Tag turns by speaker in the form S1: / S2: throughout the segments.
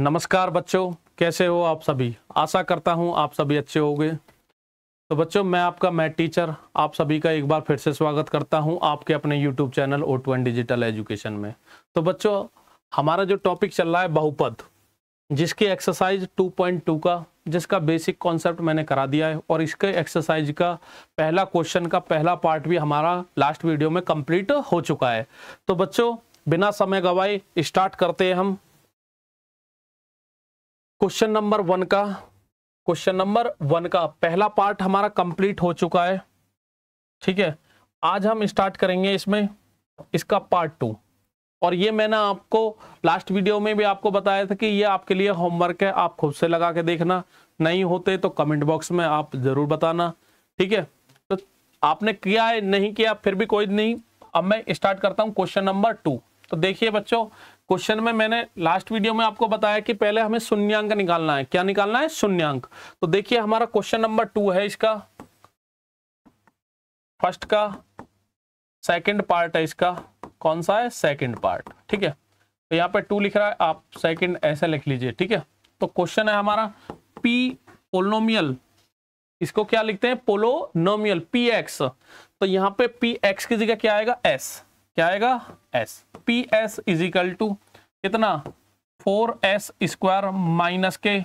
S1: नमस्कार बच्चों कैसे हो आप सभी आशा करता हूं आप सभी अच्छे होंगे तो बच्चों मैं आपका मैथ टीचर आप सभी का एक बार फिर से स्वागत करता हूं आपके अपने YouTube channel O digital education में तो बच्चों हमारा जो टॉपिक चल रहा है बहुपद जिसकी एक्सरसाइज 2.2 का जिसका बेसिक कॉन्सेप्ट मैंने करा दिया है और इसके एक्सरसाइज का पहला क्वेश्चन का पहला पार्ट भी हमारा लास्ट वीडियो में कम्प्लीट हो चुका है तो बच्चों बिना समय गवाए स्टार्ट करते हैं हम क्वेश्चन नंबर वन का क्वेश्चन नंबर वन का पहला पार्ट हमारा कंप्लीट हो चुका है ठीक है आज हम स्टार्ट करेंगे इसमें इसका पार्ट टू और ये मैंने आपको लास्ट वीडियो में भी आपको बताया था कि ये आपके लिए होमवर्क है आप खुद से लगा के देखना नहीं होते तो कमेंट बॉक्स में आप जरूर बताना ठीक है तो आपने किया है नहीं किया फिर भी कोई नहीं अब मैं स्टार्ट करता हूँ क्वेश्चन नंबर टू तो देखिए बच्चों क्वेश्चन में मैंने लास्ट वीडियो में आपको बताया कि पहले हमें शून्यंक निकालना है क्या निकालना है शून्यंक तो देखिए हमारा क्वेश्चन नंबर टू है इसका फर्स्ट का सेकंड पार्ट है इसका कौन सा है सेकंड पार्ट ठीक है तो यहाँ पे टू लिख रहा है आप सेकंड ऐसा लिख लीजिए ठीक है तो क्वेश्चन है हमारा पी पोलोमियल इसको क्या लिखते हैं पोलोनोमियल पी एक्स तो यहाँ पे पी एक्स की जगह क्या आएगा एस क्या आएगा S P S is equal to कितना फोर एस स्क्वायर माइनस के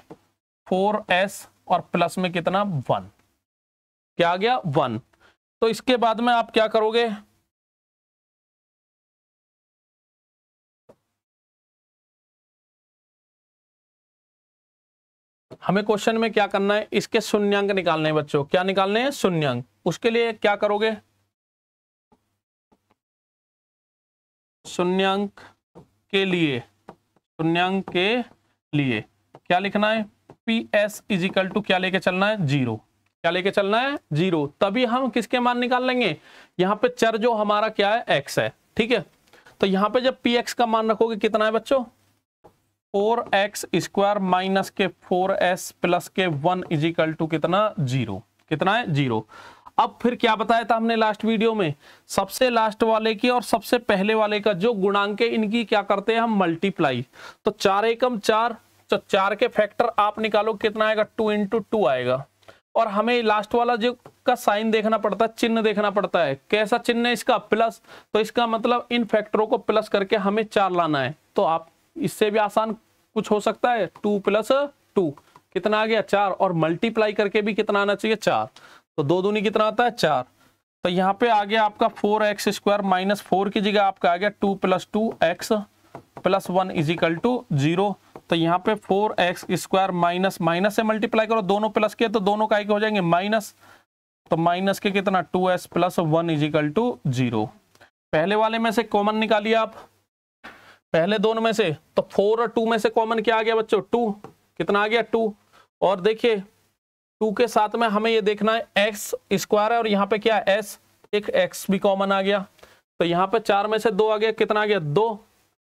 S1: फोर एस और प्लस में कितना वन क्या आ गया वन तो इसके बाद में आप क्या करोगे हमें क्वेश्चन में क्या करना है इसके शून्यंक निकालने हैं बच्चों क्या निकालने हैं शून्यंक उसके लिए क्या करोगे शून्यंक के लिए शून्यंक के लिए क्या लिखना है पी एस इजिकल टू क्या लेके चलना है जीरो क्या लेके चलना है जीरो तभी हम किसके मान निकाल लेंगे यहाँ पे चर जो हमारा क्या है एक्स है ठीक है तो यहाँ पे जब पी एक्स का मान रखोगे कितना है बच्चों फोर एक्स स्क्वायर माइनस के फोर एस प्लस के वन इजिकल टू कितना जीरो कितना है जीरो अब फिर क्या बताया था हमने लास्ट वीडियो में सबसे लास्ट वाले की और सबसे पहले वाले का जो गुणांक है इनकी क्या करते हैं हम मल्टीप्लाई तो चार एकम चार तो चार के फैक्टर आप निकालो कितना आएगा टू इंटू टू आएगा और हमें लास्ट वाला जो का साइन देखना पड़ता है चिन्ह देखना पड़ता है कैसा चिन्ह है इसका प्लस तो इसका मतलब इन फैक्टरों को प्लस करके हमें चार लाना है तो आप इससे भी आसान कुछ हो सकता है टू प्लस टू कितना आ गया चार और मल्टीप्लाई करके भी कितना आना चाहिए चार तो दो दूनी कितना आता है चार तो यहाँ पे आ गया आपका four X square minus four की जगह आपका आ गया two plus two X plus one is equal to zero तो यहाँ पे four X square minus minus से मल्टीप्लाई करो दोनों प्लस के तो दोनों का एक हो जाएंगे माइनस तो माइनस के कितना two X plus one is equal to zero पहले वाले में से कॉमन निकालिए आप पहले दोनों में से तो फोर और टू में से कॉमन क्या आ गया बच्चों टू कितना आ गया टू और देखिए टू के साथ में हमें ये देखना है एक्स स्क्वायर है और यहाँ पे क्या एस एक एक्स भी कॉमन आ गया तो यहाँ पे चार में से दो आ गया कितना आ गया दो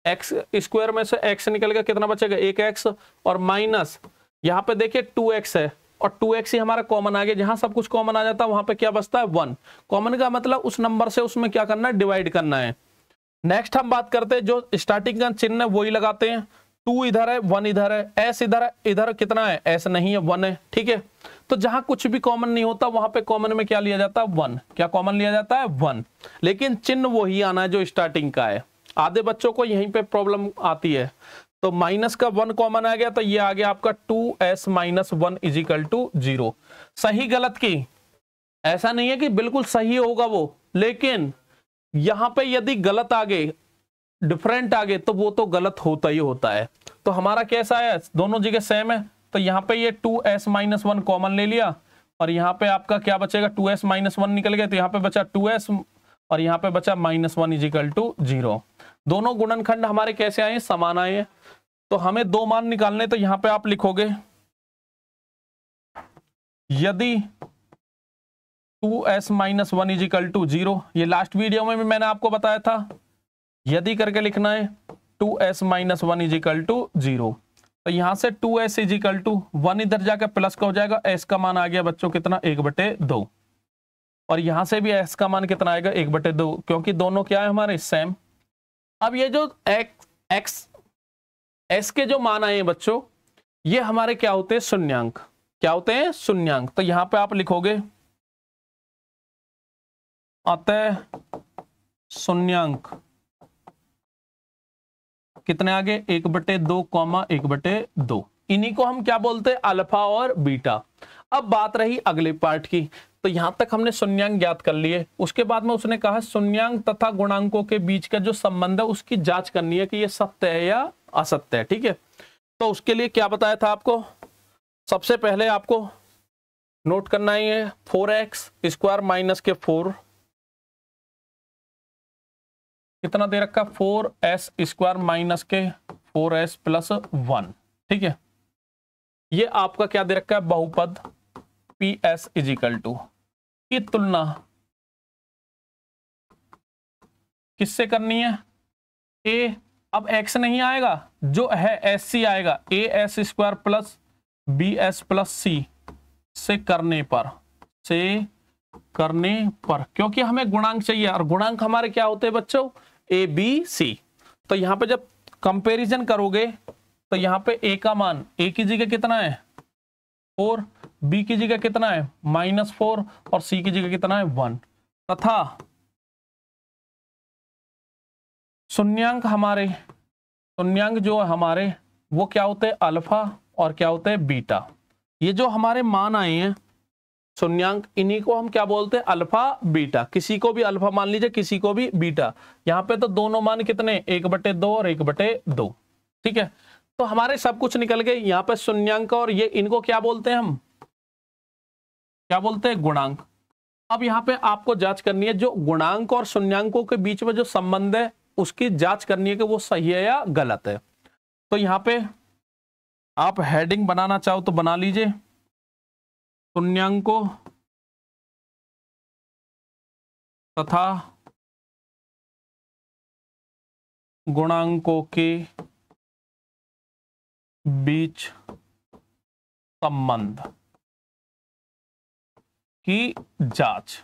S1: एक्स स्क्वायर में से एक्स निकल गया कितना बचेगा एक एक्स और माइनस यहाँ पे देखिए टू एक्स है और टू एक्स ही हमारा कॉमन आ गया जहां सब कुछ कॉमन आ जाता है वहां पे क्या बचता है वन कॉमन का मतलब उस नंबर से उसमें क्या करना है डिवाइड करना है नेक्स्ट हम बात करते हैं जो स्टार्टिंग का चिन्ह है वही लगाते हैं टू इधर है वन इधर है एस इधर है इधर कितना है एस नहीं है वन है ठीक है तो जहां कुछ भी कॉमन नहीं होता वहां पे कॉमन में क्या लिया जाता है वन क्या कॉमन लिया जाता है वन लेकिन चिन्ह वही आना है जो स्टार्टिंग का है आधे बच्चों को यहीं पे प्रॉब्लम आती है तो माइनस का वन कॉमन आ गया तो ये आ गया आपका two S minus one is equal to zero सही गलत की ऐसा नहीं है कि बिल्कुल सही होगा वो लेकिन यहां पे यदि गलत आ गए डिफरेंट आगे तो वो तो गलत होता ही होता है तो हमारा कैसा है दोनों जगह सेम है तो यहाँ पे ये two S minus one common ले लिया और यहाँ पे आपका क्या बचेगा टू एस माइनस वन निकल गया तो यहाँ पे बचा टू एस और यहाँ पे बचा minus one is equal to zero दोनों गुणनखंड हमारे कैसे आए समान आए तो हमें दो मान निकालने तो यहाँ पे आप लिखोगे यदि two S minus one is equal to zero last video में भी मैंने आपको बताया था यदि करके लिखना है two S minus one is equal to zero तो यहां से two S is equal to one इधर जाकर प्लस का हो जाएगा एस का मान आ गया बच्चों कितना एक बटे दो और यहां से भी एस का मान कितना आएगा एक बटे दो क्योंकि दोनों क्या है हमारे सेम अब ये जो एक्स एक्स एस के जो मान आए हैं बच्चों ये हमारे क्या होते हैं शून्यंक क्या होते हैं शून्यंक तो यहां पे आप लिखोगे अतः शून्यंक कितने आगे एक बटे दो कॉमा एक बटे दो इन्हीं को हम क्या बोलते हैं अल्फा और बीटा अब बात रही अगले पार्ट की तो यहां तक हमने शून्यंग ज्ञात कर लिए उसके बाद में उसने कहा शून्यंग तथा गुणांकों के बीच का जो संबंध है उसकी जांच करनी है कि ये सत्य है या असत्य है ठीक है तो उसके लिए क्या बताया था आपको सबसे पहले आपको नोट करना ही है फोर एक्स स्क्वायर माइनस के फोर कितना दे रखा फोर एस स्क्वायर माइनस के फोर एस प्लस वन ठीक है ये आपका क्या दे रखा है बहुपद पी एस इजिकल टू की तुलना किससे करनी है ए अब एक्स नहीं आएगा जो है एस सी आएगा A S square plus B S plus C से करने पर से करने पर क्योंकि हमें गुणांक चाहिए और गुणांक हमारे क्या होते हैं बच्चों ए बी सी तो यहां पे जब कंपैरिजन करोगे तो यहां पे ए का मान ए की जगह कितना है फोर बी की जगह कितना है माइनस फोर और सी की जगह कितना है वन तथा शून्यंक हमारे शून्यंक जो है हमारे वो क्या होते हैं अल्फा और क्या होते हैं बीटा ये जो हमारे मान आए हैं शून्यंक इन्हीं को हम क्या बोलते हैं अल्फा बीटा किसी को भी अल्फा मान लीजिए किसी को भी बीटा यहाँ पे तो दोनों मान कितने एक बटे दो और एक बटे दो ठीक है तो हमारे सब कुछ निकल गए यहाँ पे शून्यंक और ये इनको क्या बोलते हैं हम क्या बोलते हैं गुणांक अब यहाँ पे आपको जांच करनी है जो गुणांक और शून्यंकों के बीच में जो संबंध है उसकी जांच करनी है कि वो सही है या गलत है तो यहाँ पे आप हेडिंग बनाना चाहो तो बना लीजिए शून्यंको
S2: तथा गुणांकों के बीच संबंध
S1: की जांच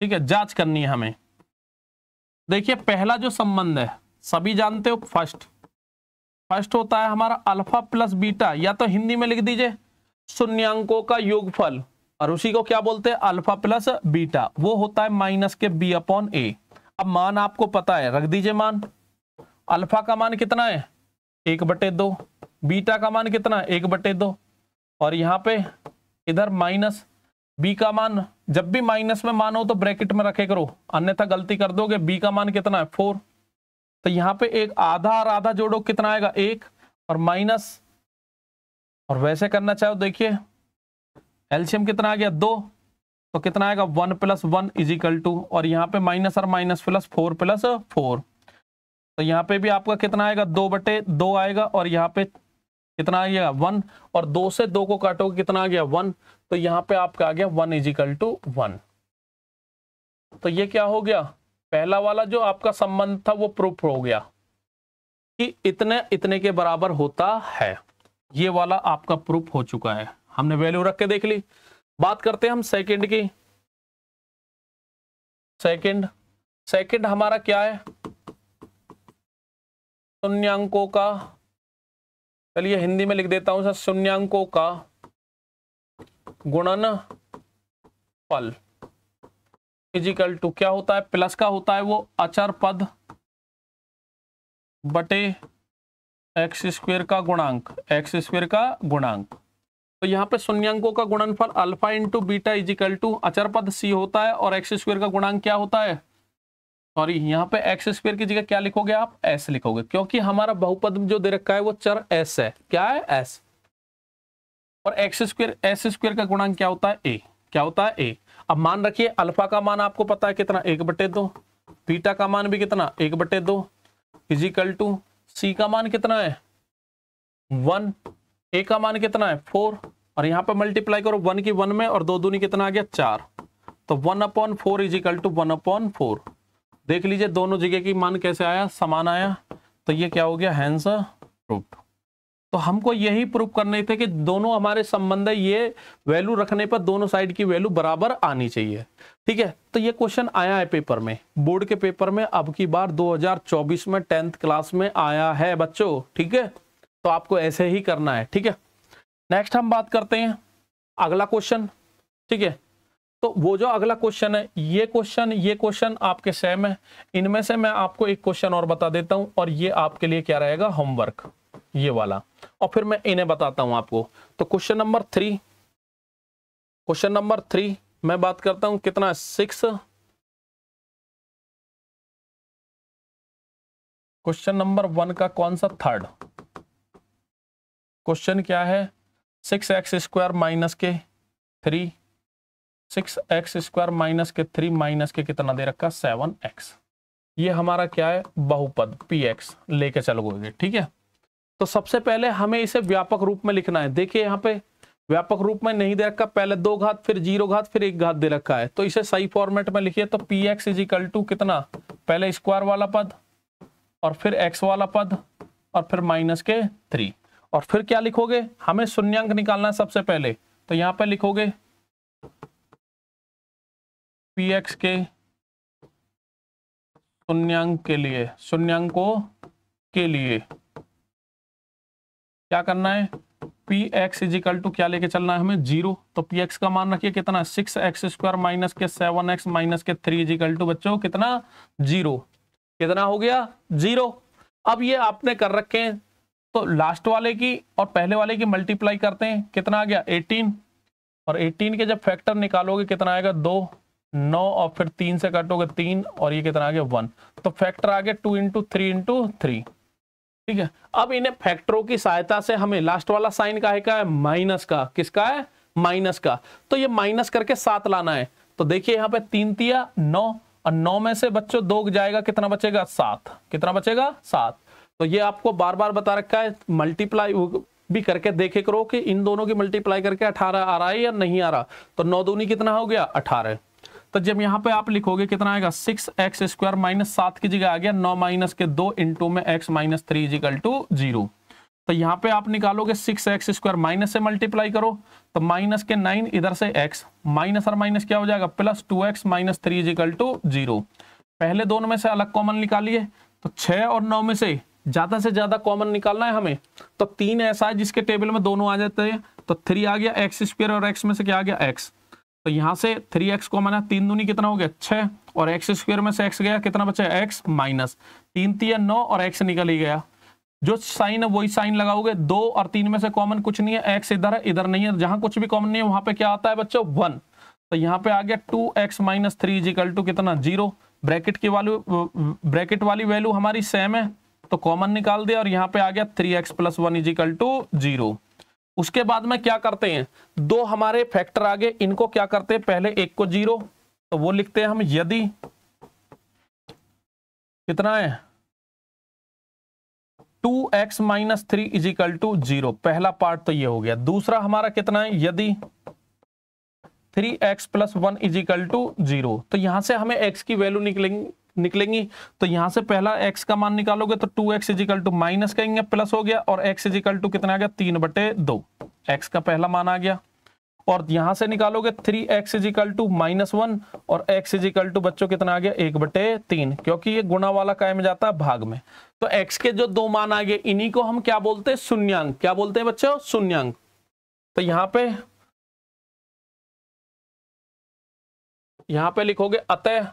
S1: ठीक है जांच करनी है हमें देखिए पहला जो संबंध है सभी जानते हो फर्स्ट फर्स्ट होता है हमारा अल्फा प्लस बीटा या तो हिंदी में लिख दीजिए शून्यंकों का योगफल और उसी को क्या बोलते हैं अल्फा प्लस बीटा वो होता है माइनस के बी अपॉन ए अब मान आपको पता है रख दीजिए मान अल्फा का मान कितना है एक बटे दो बीटा का मान कितना है एक बटे दो और यहाँ पे इधर माइनस बी का मान जब भी माइनस में मान हो तो ब्रैकेट में रखे करो अन्यथा गलती कर दोगे बी का मान कितना है फोर तो यहाँ पे एक आधा और आधा जोड़ो कितना आएगा एक और माइनस और वैसे करना चाहो देखिए एल्शियम कितना आ गया दो तो कितना आएगा one plus one is equal to और यहाँ पे माइनस और minus plus four plus four तो यहाँ पे भी आपका कितना आएगा दो बटे दो आएगा और यहाँ पे कितना आ गया वन और दो से दो को काटोगे कितना आ गया वन तो यहाँ पे आपका आ गया one is equal to one तो ये क्या हो गया पहला वाला जो आपका संबंध था वो प्रूफ हो गया कि इतने इतने के बराबर होता है ये वाला आपका प्रूफ हो चुका है हमने वैल्यू रख के देख ली बात करते हैं हम सेकंड की सेकंड सेकंड हमारा क्या है शून्यंकों का चलिए हिंदी में लिख देता हूं सर शून्यंकों का गुणन फल फिजिकल टू क्या होता है प्लस का होता है वो अचर पद बटे एक्स स्क्वेयर का गुणांक एक्स स्क्वेयर का गुणांक तो यहाँ पे शून्यंकों का गुणनफल alpha into beta is equal to अचर पद सी होता है और एक्स स्क्वेयर का गुणांक क्या होता है सॉरी यहाँ पे एक्स स्क्वेयर की जगह क्या लिखोगे आप एस लिखोगे क्योंकि हमारा बहुपद जो दे रखा है वो चर एस है क्या है एस और एक्स स्क्वेयर एस स्क्वेयर का गुणांक क्या होता है ए क्या होता है ए अब मान रखिए अल्फा का मान आपको पता है कितना एक बटे दो बीटा का मान भी कितना एक बटे दो इजिकल टू सी का मान कितना है वन ए का मान कितना है फोर और यहाँ पे मल्टीप्लाई करो वन की वन में और दो दूनी कितना आ गया चार तो one upon four is equal to one upon four देख लीजिए दोनों जगह की मान कैसे आया समान आया तो ये क्या हो गया हैंस प्रूफ तो हमको यही प्रूव करने थे कि दोनों हमारे संबंध है ये वैल्यू रखने पर दोनों साइड की वैल्यू बराबर आनी चाहिए ठीक है तो ये क्वेश्चन आया है पेपर में बोर्ड के पेपर में अब की बार 2024 में टेंथ क्लास में आया है बच्चों ठीक है तो आपको ऐसे ही करना है ठीक है नेक्स्ट हम बात करते हैं अगला क्वेश्चन ठीक है तो वो जो अगला क्वेश्चन है ये क्वेश्चन ये क्वेश्चन आपके सेम है इनमें से मैं आपको एक क्वेश्चन और बता देता हूं और ये आपके लिए क्या रहेगा होमवर्क ये वाला और फिर मैं इन्हें बताता हूं आपको तो question number three question number three मैं बात करता हूं कितना सिक्स क्वेश्चन नंबर वन का कौन सा थर्ड क्वेश्चन क्या है सिक्स एक्स स्क्वायर माइनस के three six X square minus के थ्री माइनस के कितना दे रखा सेवन एक्स ये हमारा क्या है बहुपद पी एक्स लेके चलोगे ठीक है तो सबसे पहले हमें इसे व्यापक रूप में लिखना है देखिए यहाँ पे व्यापक रूप में नहीं दे रखा पहले दो घात फिर जीरो घात फिर एक घात दे रखा है तो इसे सही फॉर्मेट में लिखिए तो P X is equal to कितना पहले स्क्वायर वाला पद और फिर एक्स वाला पद और फिर माइनस के थ्री और फिर क्या लिखोगे हमें शून्यंक निकालना है सबसे पहले तो यहां पर लिखोगे पी एक्स के शून्यंक के लिए शून्यंक को के लिए क्या करना है पी एक्स इजिकल टू क्या लेके चलना है हमें जीरो तो पी एक्स का मान रखिए कितना सिक्स एक्स स्क्वायर माइनस के सेवन एक्स माइनस के थ्री इजिकल टू बच्चों कितना जीरो कितना हो गया जीरो अब ये आपने कर रखे हैं तो लास्ट वाले की और पहले वाले की मल्टीप्लाई करते हैं कितना आ गया एटीन और एटीन के जब फैक्टर निकालोगे कितना आएगा दो नौ और फिर तीन से कटोगे तीन और ये कितना आ गया वन तो फैक्टर आ गया two into three into three ठीक है अब इन्हें फैक्टरों की सहायता से हमें लास्ट वाला साइन का है क्या है माइनस का किसका है माइनस का तो ये माइनस करके सात लाना है तो देखिए यहां पे तीन तिया नौ और नौ में से बच्चों दो जाएगा कितना बचेगा सात कितना बचेगा सात तो ये आपको बार बार बता रखा है मल्टीप्लाई भी करके देखे करो कि इन दोनों की मल्टीप्लाई करके अठारह आ रहा है या नहीं आ रहा तो नौ दूनी कितना हो गया अठारह तो जब यहाँ पे आप लिखोगे कितना आएगा सिक्स एक्स स्क्वायर माइनस सात की जगह आ गया नौ माइनस के दो इंटू में X minus three is equal to zero तो यहाँ पे आप निकालोगे सिक्स एक्स स्क्वायर माइनस से मल्टीप्लाई करो तो माइनस के नाइन इधर से एक्स माइनस और माइनस क्या हो जाएगा plus two X minus three is equal to zero पहले दोनों में से अलग कॉमन निकालिए तो छः और नौ में से ज्यादा से ज्यादा कॉमन निकालना है हमें तो तीन ऐसा है जिसके टेबल में दोनों आ जाते हैं तो थ्री आ गया एक्स स्क्र और एक्स में से क्या आ गया एक्स तो यहां से थ्री एक्स कॉमन है तीन दूनी कितना हो गया छ और एक्स स्क्वेयर में से एक्स गया कितना बचा एक्स माइनस तीन तीन नौ और एक्स निकल ही गया जो साइन है वही साइन लगाओगे दो और तीन में से कॉमन कुछ नहीं है एक्स इधर है इधर नहीं है जहां कुछ भी कॉमन नहीं है वहां पे क्या आता है बच्चों वन तो यहाँ पे आ गया two X minus three is equal to कितना जीरो ब्रैकेट की वैल्यू ब्रैकेट वाली वैल्यू हमारी सेम है तो कॉमन निकाल दिया और यहाँ पे आ गया three X plus one is equal to zero उसके बाद में क्या करते हैं दो हमारे फैक्टर आगे इनको क्या करते हैं पहले एक को जीरो तो वो लिखते हैं हम यदि कितना है two X minus three is equal to zero पहला पार्ट तो ये हो गया दूसरा हमारा कितना है यदि three X plus one is equal to zero तो यहां से हमें एक्स की वैल्यू निकलेंगे निकलेंगी तो यहां से पहला x का मान निकालोगे तो two X is equal to minus कहेंगे प्लस हो गया और x इजिकल टू कितना आ गया तीन बटे दो एक्स का पहला मान आ गया और यहां से निकालोगे three X is equal to minus one और एक्स इजिकल टू बच्चों कितना आ गया एक बटे तीन क्योंकि ये गुणा वाला काय में जाता है भाग में तो एक्स के जो दो मान आ गए इन्हीं को हम क्या बोलते हैं शून्यंक क्या बोलते हैं बच्चों शून्यंक तो यहां पे
S2: यहां पे लिखोगे अतः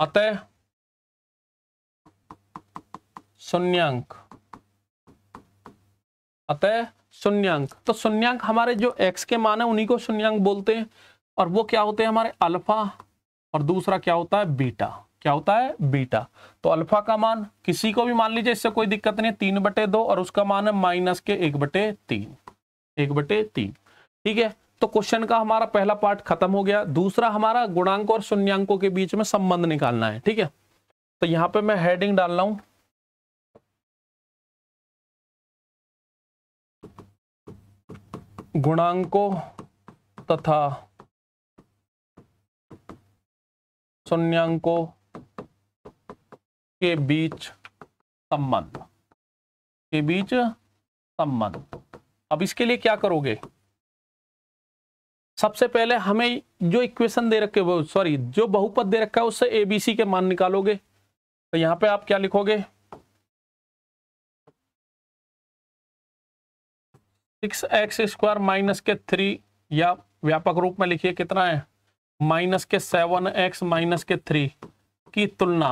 S2: अतः
S1: शून्यंक अतः शून्यंक तो शून्यंक हमारे जो x के मान है उन्हीं को शून्यंक बोलते हैं और वो क्या होते हैं हमारे अल्फा और दूसरा क्या होता है बीटा क्या होता है बीटा तो अल्फा का मान किसी को भी मान लीजिए इससे कोई दिक्कत नहीं तीन बटे दो और उसका मान है माइनस के एक बटे तीन एक बटे तीन ठीक है तो क्वेश्चन का हमारा पहला पार्ट खत्म हो गया दूसरा हमारा गुणांक और शून्यंकों के बीच में संबंध निकालना है ठीक है तो यहां पे मैं हेडिंग डाल रहा हूं गुणांकों तथा शून्यंकों के बीच संबंध के बीच संबंध अब इसके लिए क्या करोगे सबसे पहले हमें जो इक्वेशन दे रखे सॉरी जो बहुपद दे रखा है उससे एबीसी के मान निकालोगे तो यहाँ पे आप क्या लिखोगे सिक्स एक्स स्क्वायर माइनस के थ्री या व्यापक रूप में लिखिए कितना है माइनस के सेवन एक्स माइनस के थ्री की तुलना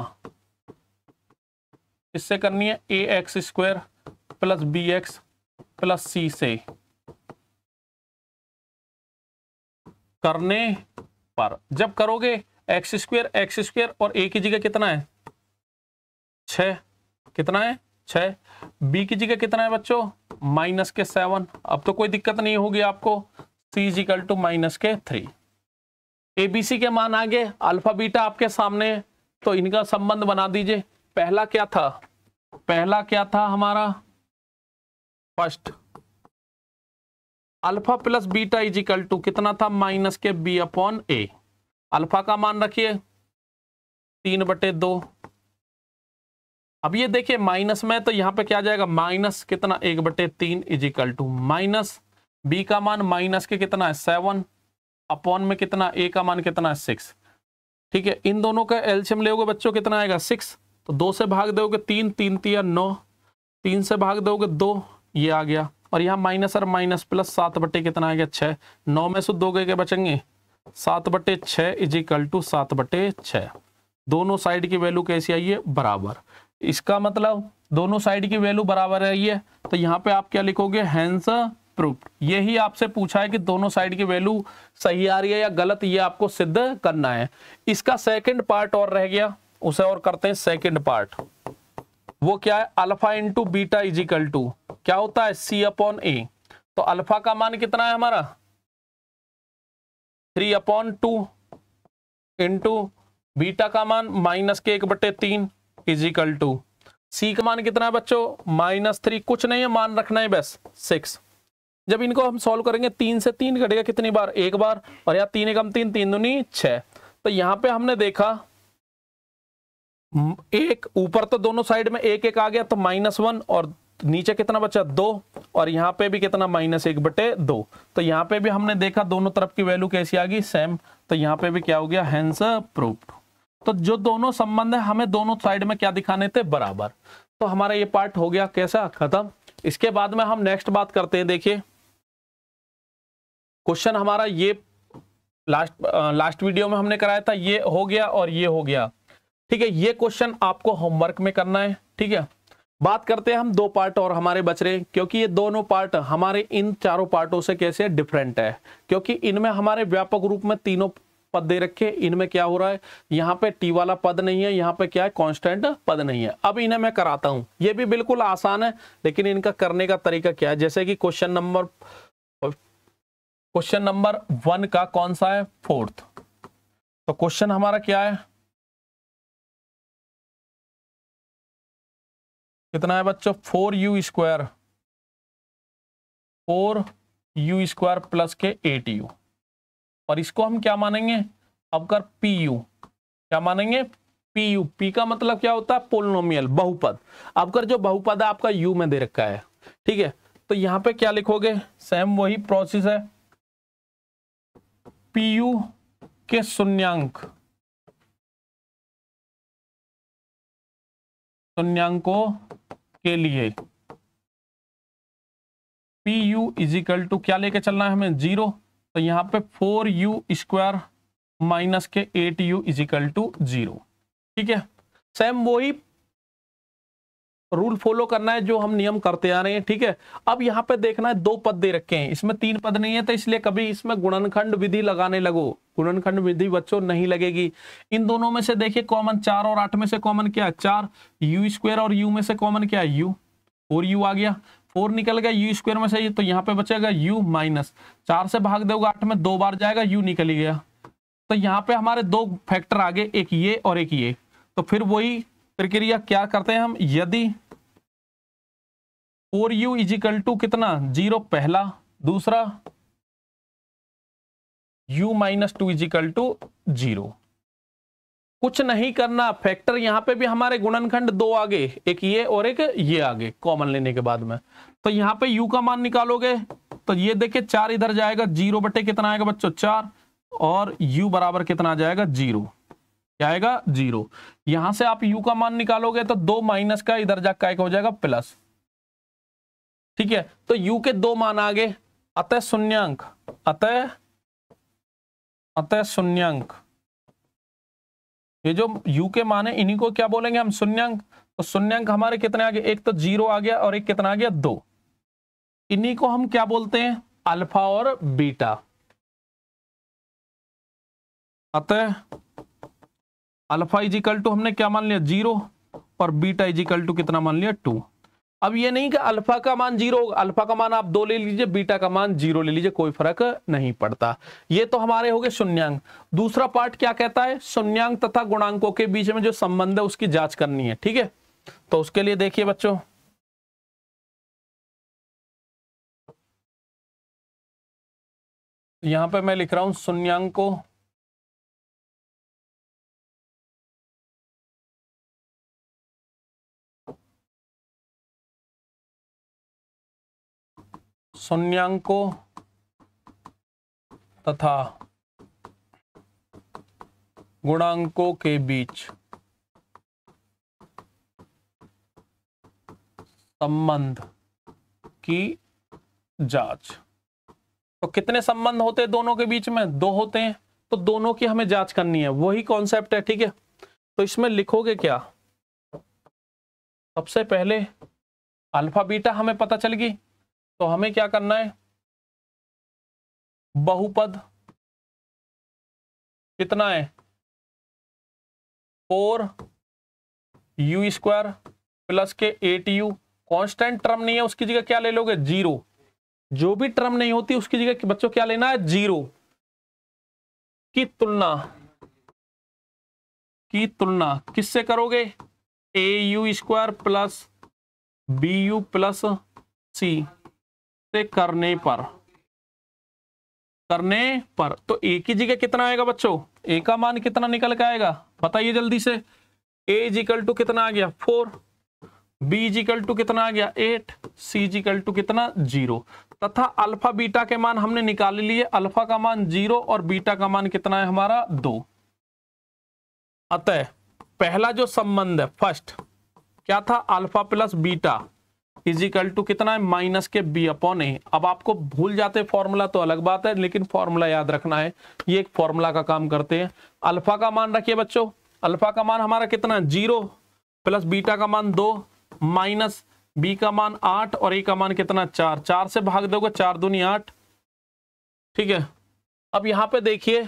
S1: इससे करनी है A X square plus B X plus C से करने पर जब करोगे एक्स स्क्वेयर एक्स स्क्वेयर और ए की जगह कितना है छ कितना है छ बी की जगह कितना है बच्चों माइनस के सेवन अब तो कोई दिक्कत नहीं होगी आपको C is equal to minus के थ्री एबीसी के मान आगे अल्फा बीटा आपके सामने तो इनका संबंध बना दीजिए पहला क्या था पहला क्या था हमारा first alpha plus beta is equal to कितना था माइनस के बी अपॉन ए अल्फा का मान रखिए तीन बटे दो अब ये देखिए माइनस में तो यहां पे क्या जाएगा माइनस कितना एक बटे तीन इजिकल टू माइनस बी का मान माइनस के कितना है सेवन अपॉन में कितना ए का मान कितना है सिक्स ठीक है इन दोनों का एल्शियम ले बच्चों कितना आएगा सिक्स तो दो से भाग दोगे तीन तीन तीन नौ तीन से भाग दोगे दो ये आ गया और यहाँ माइनस और माइनस प्लस सात बटे कितना आ गया छः नौ में से दो गए के बचेंगे सात बटे छः इजिकल टू सात बटे छः दोनों साइड की वैल्यू कैसी आई है बराबर इसका मतलब दोनों साइड की वैल्यू बराबर आई है तो यहाँ पे आप क्या लिखोगे हैंस प्रूफ यही आपसे पूछा है कि दोनों साइड की वैल्यू सही आ रही है या गलत ये आपको सिद्ध करना है इसका सेकेंड पार्ट और रह गया उसे और करते हैं सेकेंड पार्ट वो क्या है alpha into beta is equal to क्या होता है सी अपॉन ए तो अल्फा का मान कितना है हमारा three upon two into beta का मान माइनस के एक बटे तीन इजिकल टू सी का मान कितना है बच्चों माइनस थ्री कुछ नहीं है मान रखना है बस सिक्स जब इनको हम सॉल्व करेंगे तीन से तीन घटेगा कितनी बार एक बार और यहाँ तीन एकम तीन तीन दूनी छः तो यहाँ पे हमने देखा एक ऊपर तो दोनों साइड में एक एक आ गया तो माइनस वन और नीचे कितना बचा दो और यहाँ पे भी कितना माइनस एक बटे दो तो यहाँ पे भी हमने देखा दोनों तरफ की वैल्यू कैसी आ गई सेम तो यहाँ पे भी क्या हो गया हैंस प्रूफ तो जो दोनों संबंध है हमें दोनों साइड में क्या दिखाने थे बराबर तो हमारा ये पार्ट हो गया कैसा खत्म इसके बाद में हम नेक्स्ट बात करते हैं देखिए क्वेश्चन हमारा ये लास्ट लास्ट वीडियो में हमने कराया था ये हो गया और ये हो गया ठीक है ये क्वेश्चन आपको होमवर्क में करना है ठीक है बात करते हैं हम दो पार्ट और हमारे बच रहे क्योंकि ये दोनों पार्ट हमारे इन चारों पार्टों से कैसे डिफरेंट है क्योंकि इनमें हमारे व्यापक रूप में तीनों पद दे रखे इनमें क्या हो रहा है यहाँ पे टी वाला पद नहीं है यहाँ पे क्या है कांस्टेंट पद नहीं है अब इन्हें मैं कराता हूं ये भी बिल्कुल आसान है लेकिन इनका करने का तरीका क्या है जैसे कि question number question number one का कौन सा है फोर्थ
S2: तो क्वेश्चन हमारा क्या है
S1: कितना है बच्चों four U square four U square plus के एट यू और इसको हम क्या मानेंगे अब कर पी यू क्या मानेंगे पी यू पी का मतलब क्या होता है पोलिनोमियल बहुपद अब कर जो बहुपद है आपका यू में दे रखा है ठीक है तो यहां पे क्या लिखोगे सेम वही प्रोसेस है पी यू के
S2: शून्यांक शून्यांकों
S1: के लिए पी यू इजिकल टू क्या लेके चलना है हमें जीरो तो यहां पे फोर यू स्क्वायर माइनस के eight U is equal to zero ठीक है सेम वही रूल फॉलो करना है जो हम नियम करते आ रहे हैं ठीक है अब यहाँ पे देखना है दो पद दे रखे हैं इसमें तीन पद नहीं है तो इसलिए कभी इसमें गुणनखंड विधि लगाने लगो गुणनखंड विधि बच्चों नहीं लगेगी इन दोनों में से देखिए कॉमन चार और आठ में से कॉमन क्या चार यू स्क्वेयर और यू में से कॉमन क्या यू फोर यू आ गया फोर निकल गया यू स्क्वेयर में से तो यहाँ पे बचेगा यू माइनस चार से भाग दोगे आठ में दो बार जाएगा यू निकल गया तो यहाँ पे हमारे दो फैक्टर आगे एक ये और एक ये तो फिर वही प्रक्रिया क्या करते हैं हम यदि फोर यू इक्वल टू कितना जीरो पहला दूसरा u minus two is equal to zero कुछ नहीं करना फैक्टर यहां पे भी हमारे गुणनखंड दो आगे एक ये और एक ये आगे कॉमन लेने के बाद में तो यहां पे u का मान निकालोगे तो ये देखिए चार इधर जाएगा जीरो बटे कितना आएगा बच्चों चार और u बराबर कितना आ जाएगा जीरो क्या आएगा जीरो यहां से आप u का मान निकालोगे तो दो माइनस का इधर जाकर एक हो जाएगा प्लस ठीक है तो यू के दो मान आ गए अतः शून्यंक अतः अतः शून्यंक ये जो यू के मान है इन्हीं को क्या बोलेंगे हम शून्यंक तो शून्यंक हमारे कितने आ गए एक तो जीरो आ गया और एक कितना आ गया दो इन्हीं को हम क्या बोलते हैं अल्फा और बीटा अतः अल्फा इजिकल टू हमने क्या मान लिया जीरो और बीटा इजिकल टू कितना मान लिया टू अब ये नहीं कि अल्फा का मान जीरो अल्फा का मान आप दो ले लीजिए बीटा का मान जीरो ले लीजिए कोई फर्क नहीं पड़ता ये तो हमारे हो गए शून्यंग दूसरा पार्ट क्या कहता है शून्यंग तथा गुणांकों के बीच में जो संबंध है उसकी जांच करनी है ठीक है तो उसके लिए देखिए बच्चों
S2: यहां पे मैं लिख रहा हूं शून्यंग को शून्यंकों
S1: तथा गुणांकों के बीच संबंध की जांच तो कितने संबंध होते हैं दोनों के बीच में दो होते हैं तो दोनों की हमें जांच करनी है वही कॉन्सेप्ट है ठीक है तो इसमें लिखोगे क्या सबसे पहले अल्फा बीटा हमें पता चल गई तो हमें क्या करना है
S2: बहुपद कितना है
S1: फोर यू स्क्वायर प्लस के एट यू कॉन्स्टेंट टर्म नहीं है उसकी जगह क्या ले लोगे जीरो जो भी टर्म नहीं होती उसकी जगह बच्चों क्या लेना है जीरो की तुलना की तुलना किससे करोगे A U square plus B U plus C से करने पर करने पर तो ए की जगह कितना आएगा बच्चों ए का मान कितना निकल के आएगा बताइए जल्दी से ए इजिकल टू कितना आ गया फोर बी इजिकल टू कितना आ गया एट सी इजिकल टू कितना जीरो तथा अल्फा बीटा के मान हमने निकाल लिए अल्फा का मान जीरो और बीटा का मान कितना है हमारा दो अतः पहला जो संबंध है फर्स्ट क्या था alpha plus beta is equal to कितना है माइनस के बी अपॉन ए अब आपको भूल जाते फॉर्मूला तो अलग बात है लेकिन फॉर्मूला याद रखना है ये एक फॉर्मूला का काम करते हैं अल्फा का मान रखिए बच्चों अल्फा का मान हमारा कितना जीरो प्लस बीटा का मान दो माइनस बी का मान आठ और ए का मान कितना चार चार से भाग दोगे चार दूनी आठ ठीक है अब यहां पे देखिए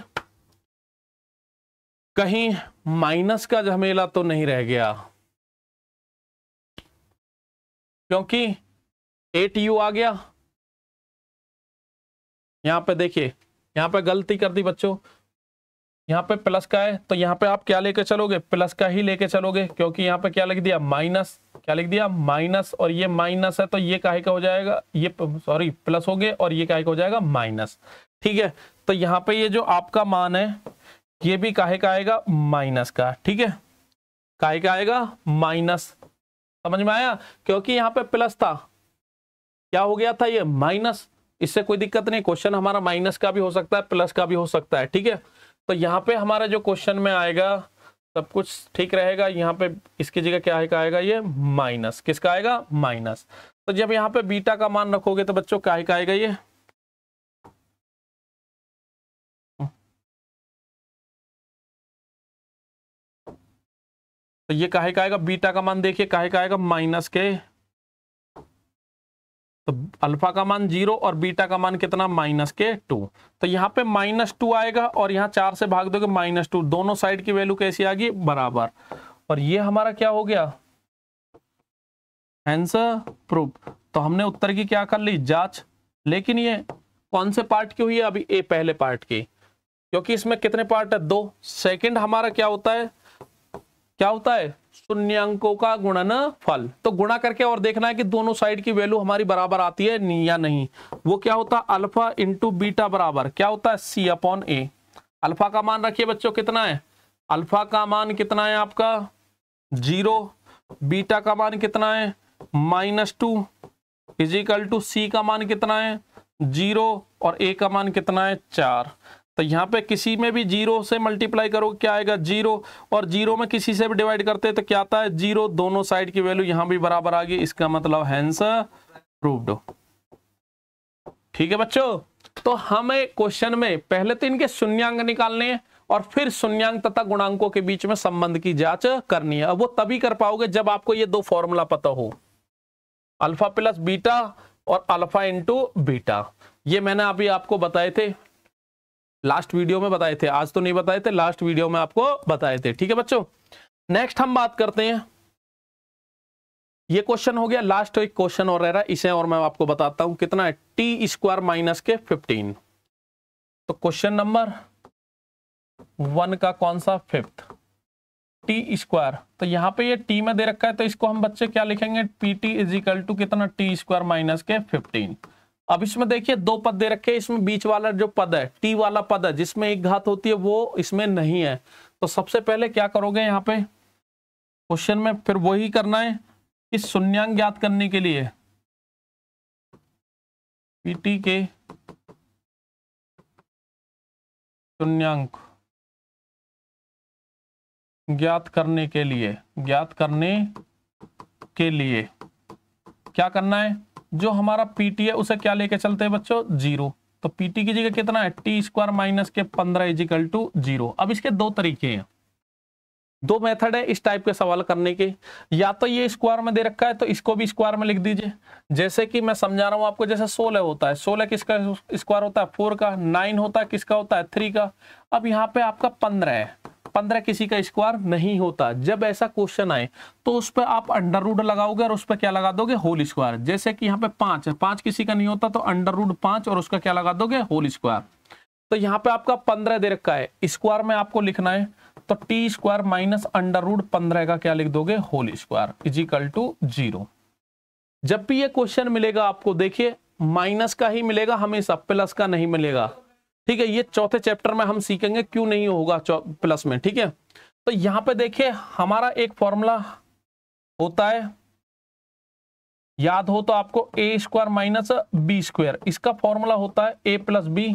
S1: कहीं माइनस का झमेला तो नहीं रह गया
S2: क्योंकि एट यू आ गया
S1: यहाँ पे देखिए यहां पे गलती कर दी बच्चों यहाँ पे प्लस का है तो यहाँ पे आप क्या लेके चलोगे प्लस का ही लेके चलोगे क्योंकि यहाँ पे क्या लिख दिया माइनस क्या लिख दिया माइनस और ये माइनस है तो ये काहे का हो जाएगा ये सॉरी प्लस हो गए और ये काहे का हो जाएगा माइनस ठीक है तो यहाँ पे ये जो आपका मान है ये भी काहे का आएगा माइनस का ठीक है काहे का आएगा माइनस समझ में आया क्योंकि यहां पे प्लस था क्या हो गया था ये माइनस इससे कोई दिक्कत नहीं क्वेश्चन हमारा माइनस का भी हो सकता है प्लस का भी हो सकता है ठीक है तो यहाँ पे हमारा जो क्वेश्चन में आएगा सब कुछ ठीक रहेगा यहाँ पे इसकी जगह क्या है आएगा ये माइनस किसका आएगा माइनस तो जब यहाँ पे बीटा का मान रखोगे तो बच्चों क्या आएगा ये तो ये काहे का आएगा बीटा का मान देखिए काहे का आएगा माइनस के तो अल्फा का मान जीरो और बीटा का मान कितना माइनस के टू तो यहाँ पे माइनस टू आएगा और यहाँ चार से भाग दोगे माइनस टू दोनों साइड की वैल्यू कैसी आ गई बराबर और ये हमारा क्या हो गया आंसर प्रूफ तो हमने उत्तर की क्या कर ली जांच लेकिन ये कौन से पार्ट की हुई है अभी ए पहले पार्ट की क्योंकि इसमें कितने पार्ट है दो सेकेंड हमारा क्या होता है क्या होता है शून्य अंकों का गुणन फल तो गुणा करके और देखना है कि दोनों साइड की वैल्यू हमारी बराबर आती है या नहीं वो क्या होता है अल्फा इंटू बीटा बराबर क्या होता है सी अपॉन ए अल्फा का मान रखिए बच्चों कितना है अल्फा का मान कितना है आपका जीरो बीटा का मान कितना है minus two is equal to C का मान कितना है जीरो और ए का मान कितना है चार तो यहाँ पे किसी में भी जीरो से मल्टीप्लाई करो क्या आएगा जीरो और जीरो में किसी से भी डिवाइड करते हैं तो क्या आता है जीरो दोनों साइड की वैल्यू यहाँ भी बराबर आ गई इसका मतलब हैंस प्रूव्ड ठीक है बच्चों तो हमें क्वेश्चन में पहले तो इनके शून्यंग निकालने हैं और फिर शून्यांक तथा गुणांकों के बीच में संबंध की जांच करनी है अब वो तभी कर पाओगे जब आपको ये दो फॉर्मूला पता हो अल्फा प्लस बीटा और अल्फा इंटू बीटा ये मैंने अभी आपको बताए थे लास्ट वीडियो में बताए थे आज तो नहीं बताए थे लास्ट वीडियो में आपको बताए थे ठीक है बच्चों नेक्स्ट हम बात करते हैं ये क्वेश्चन हो गया लास्ट एक क्वेश्चन और रह रहा है इसे और मैं आपको बताता हूं कितना है टी स्क्वायर माइनस के फिफ्टीन तो क्वेश्चन नंबर वन का कौन सा फिफ्थ टी स्क्वायर तो यहाँ पे ये टी में दे रखा है तो इसको हम बच्चे क्या लिखेंगे पी टी इजिकल टू कितना टी स्क्वायर माइनस के फिफ्टीन अब इसमें देखिए दो पद दे रखे इसमें बीच वाला जो पद है टी वाला पद है जिसमें एक घात होती है वो इसमें नहीं है तो सबसे पहले क्या करोगे यहाँ पे क्वेश्चन में फिर वही करना है कि शून्यंग ज्ञात करने के लिए पीटी के शून्यंक ज्ञात करने के लिए ज्ञात करने के लिए क्या करना है जो हमारा पीटी है उसे क्या लेके चलते हैं बच्चों जीरो तो पीटी की जगह कितना है टी स्क्वायर माइनस के पंद्रह इजिकल टू जीरो अब इसके दो तरीके हैं दो मेथड है इस टाइप के सवाल करने के या तो ये स्क्वायर में दे रखा है तो इसको भी स्क्वायर में लिख दीजिए जैसे कि मैं समझा रहा हूं आपको जैसे सोलह होता है सोलह किसका स्क्वायर होता है फोर का नाइन होता है किसका होता है थ्री का अब यहाँ पे आपका पंद्रह है पंद्रह किसी का स्क्वायर नहीं होता जब ऐसा क्वेश्चन आए तो उस पर आप अंडर रूड लगाओगे और उस पर क्या लगा दोगे होल स्क्वायर जैसे कि यहाँ पे पांच है पांच किसी का नहीं होता तो अंडर रूड पांच और उसका क्या लगा दोगे होल स्क्वायर तो यहाँ पे आपका पंद्रह दे रखा है स्क्वायर में आपको लिखना है तो T square minus under root पंद्रह का क्या लिख दोगे whole square is equal to zero जब भी ये क्वेश्चन मिलेगा आपको देखिए माइनस का ही मिलेगा हमेशा प्लस का नहीं मिलेगा ठीक है ये चौथे चैप्टर में हम सीखेंगे क्यों नहीं होगा प्लस में ठीक है तो यहां पे देखिए हमारा एक फॉर्मूला होता है याद हो तो आपको A square minus B square इसका फॉर्मूला होता है ए प्लस बी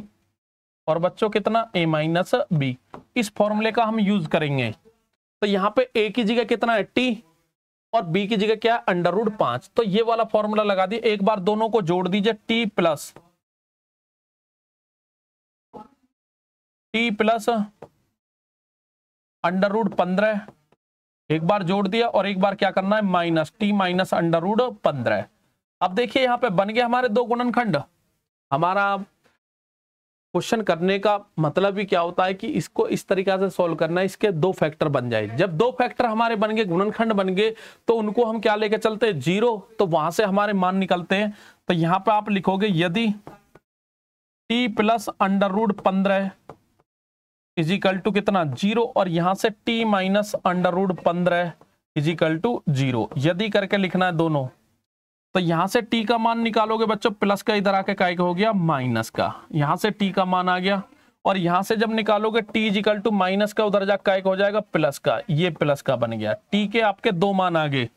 S1: और बच्चों कितना ए माइनस बी इस फॉर्मूले का हम यूज करेंगे तो यहाँ पे ए की जगह कितना है टी और बी की जगह क्या है अंडर रूड पांच तो ये वाला फॉर्मूला लगा दिए एक बार दोनों को जोड़ दीजिए T plus T plus under root पंद्रह एक बार जोड़ दिया और एक बार क्या करना है minus T minus under root पंद्रह अब देखिए यहां पे बन गया हमारे दो गुणनखंड हमारा क्वेश्चन करने का मतलब भी क्या होता है कि इसको इस तरीका से सॉल्व करना है इसके दो फैक्टर बन जाए जब दो फैक्टर हमारे बन गए गुणनखंड बन गए तो उनको हम क्या लेके चलते हैं जीरो तो वहां से हमारे मान निकलते हैं तो यहां पे आप लिखोगे यदि टी प्लस अंडर रूट पंद्रह इजिकल टू कितना जीरो और यहां से टी माइनस अंडर रूड पंद्रह इजिकल टू जीरो यदि करके लिखना है दोनों तो यहां से टी का मान निकालोगे बच्चों प्लस का इधर आके काय का हो गया माइनस का यहां से टी का मान आ गया और यहां से जब निकालोगे टी इजिकल टू माइनस का उधर जाकर हो जाएगा प्लस का ये प्लस का बन गया टी के आपके दो मान आ गए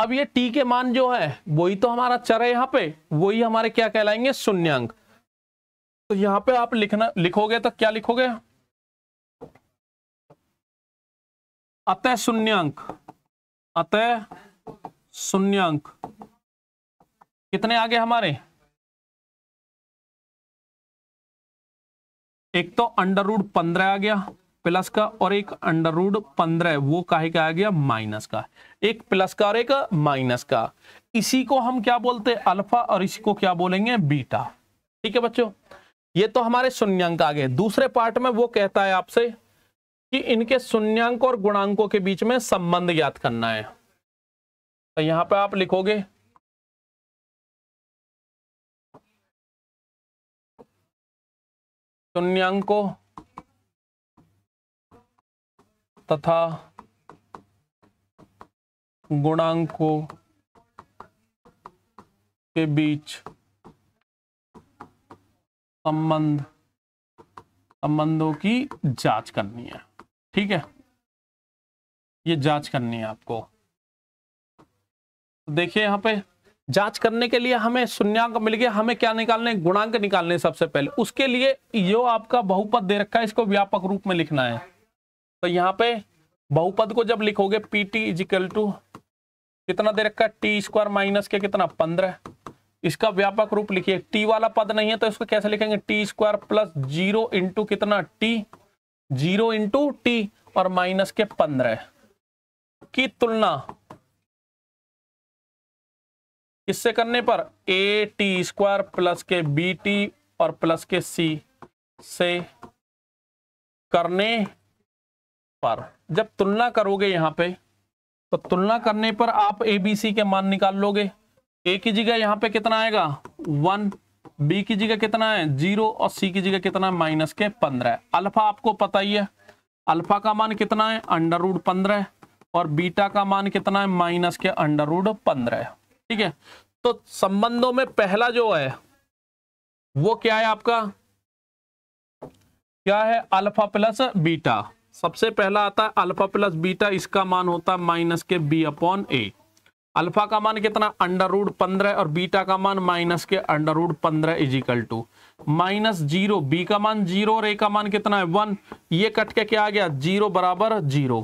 S1: अब ये टी के मान जो है वही तो हमारा चर है यहाँ पे वही हमारे क्या कहलाएंगे शून्यंक तो यहाँ पे आप लिखना लिखोगे तो क्या लिखोगे
S2: अतः शून्यंक अतः शून्यंक कितने आगे हमारे
S1: एक तो अंडर रूड पंद्रह आ गया प्लस का और एक अंडर रूड पंद्रह वो काहे का आ गया माइनस का एक प्लस का और एक माइनस का इसी को हम क्या बोलते हैं अल्फा और इसी को क्या बोलेंगे बीटा ठीक है बच्चों ये तो हमारे शून्यंक आ गए दूसरे पार्ट में वो कहता है आपसे कि इनके शून्यंक और गुणांकों के बीच में संबंध ज्ञात करना है
S2: तो यहां पर आप लिखोगे शून्यंको
S1: तथा गुणांकों के बीच संबंध संबंधों की जांच करनी है ठीक है ये जांच करनी है आपको तो देखिए यहाँ पे जांच करने के लिए हमें शून्यांक मिल गया हमें क्या निकालने गुणांक निकालने सबसे पहले उसके लिए जो आपका बहुपद दे रखा है इसको व्यापक रूप में लिखना है तो यहाँ पे बहुपद को जब लिखोगे पी टी इजिकल टू कितना दे रखा है टी स्क्वायर माइनस के कितना पंद्रह इसका व्यापक रूप लिखिए टी वाला पद नहीं है तो इसको कैसे लिखेंगे T square plus zero into कितना टी जीरो इंटू टी और माइनस के पंद्रह की तुलना इससे करने पर ए टी स्क्वायर प्लस के बी टी और प्लस के सी से करने पर जब तुलना करोगे यहां पे तो तुलना करने पर आप ए बी सी के मान निकाल लोगे ए की जगह यहां पे कितना आएगा वन बी की जगह कितना है जीरो और सी की जगह कितना है माइनस के पंद्रह अल्फा आपको पता ही है अल्फा का मान कितना है अंडर रूड पंद्रह और बीटा का मान कितना है माइनस के अंडर रूड पंद्रह ठीक है तो संबंधों में पहला जो है वो क्या है आपका क्या है अल्फा प्लस बीटा सबसे पहला आता है अल्फा प्लस बीटा इसका मान होता है माइनस के बी अपॉन ए अल्फा का मान कितना अंडर रूड पंद्रह और बीटा का मान माइनस के अंडर रूड पंद्रह is equal to minus zero B का मान जीरो और ए का मान कितना है वन ये कट के क्या आ गया जीरो बराबर जीरो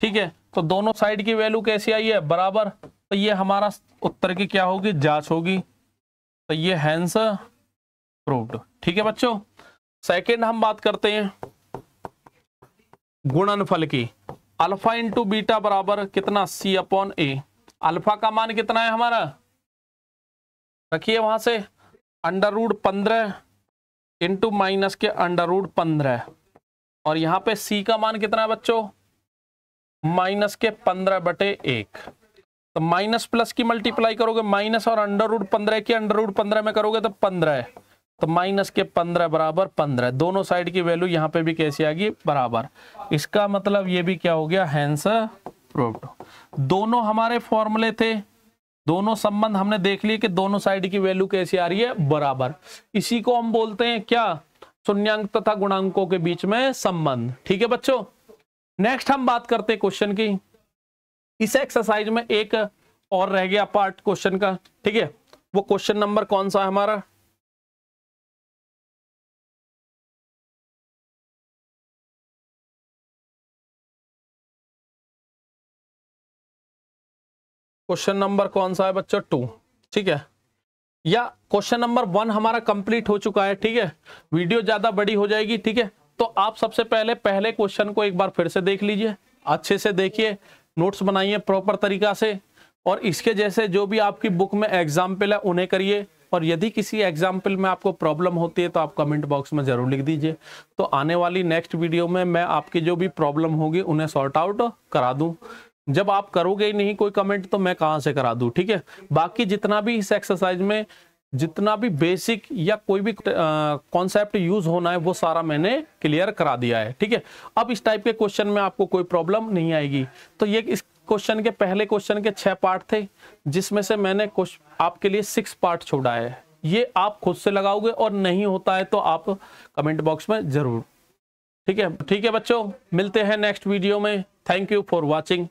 S1: ठीक है तो दोनों साइड की वैल्यू कैसी आई है बराबर तो ये हमारा उत्तर की क्या होगी जांच होगी तो ये हैंस प्रूव्ड ठीक है बच्चों सेकेंड हम बात करते हैं गुणनफल की अल्फा इंटू बीटा बराबर कितना सी अपॉन ए अल्फा का मान कितना है हमारा रखिए वहां से अंडर रूड पंद्रह इंटू माइनस के अंडर रूड पंद्रह और यहां पे सी का मान कितना है बच्चों माइनस के पंद्रह बटे एक तो माइनस प्लस की मल्टीप्लाई करोगे माइनस और अंडर रूड पंद्रह की अंडर रूड पंद्रह में करोगे तो पंद्रह तो माइनस के पंद्रह बराबर पंद्रह दोनों साइड की वैल्यू यहाँ पे भी कैसी आ गई बराबर इसका मतलब ये भी क्या हो गया हैंस प्रूव्ड दोनों हमारे फॉर्मूले थे दोनों संबंध हमने देख लिए कि दोनों साइड की वैल्यू कैसी आ रही है बराबर इसी को हम बोलते हैं क्या शून्यंक तथा गुणांकों के बीच में संबंध ठीक है बच्चों नेक्स्ट हम बात करते हैं क्वेश्चन की इस एक्सरसाइज में एक और रह गया पार्ट क्वेश्चन का ठीक है वो क्वेश्चन नंबर कौन सा है हमारा क्वेश्चन नंबर कौन सा है बच्चा टू ठीक है या क्वेश्चन नंबर वन हमारा कंप्लीट हो चुका है ठीक है वीडियो ज्यादा बड़ी हो जाएगी ठीक है तो आप सबसे पहले पहले क्वेश्चन को एक बार फिर से देख लीजिए अच्छे से देखिए नोट्स बनाइए प्रॉपर तरीका से और इसके जैसे जो भी आपकी बुक में एग्जाम्पल है उन्हें करिए और यदि किसी एग्जाम्पल में आपको प्रॉब्लम होती है तो आप कमेंट बॉक्स में ज़रूर लिख दीजिए तो आने वाली नेक्स्ट वीडियो में मैं आपकी जो भी प्रॉब्लम होगी उन्हें सॉर्ट आउट करा दूँ जब आप करोगे ही नहीं कोई कमेंट तो मैं कहाँ से करा दू ठीक है बाकी जितना भी इस एक्सरसाइज में जितना भी बेसिक या कोई भी कॉन्सेप्ट यूज होना है वो सारा मैंने क्लियर करा दिया है ठीक है अब इस टाइप के क्वेश्चन में आपको कोई प्रॉब्लम नहीं आएगी तो ये इस क्वेश्चन के पहले क्वेश्चन के छह पार्ट थे जिसमें से मैंने आपके लिए सिक्स पार्ट छोड़ा है ये आप खुद से लगाओगे और नहीं होता है तो आप कमेंट बॉक्स में जरूर ठीक है ठीक है बच्चों मिलते हैं नेक्स्ट वीडियो में थैंक यू फॉर वॉचिंग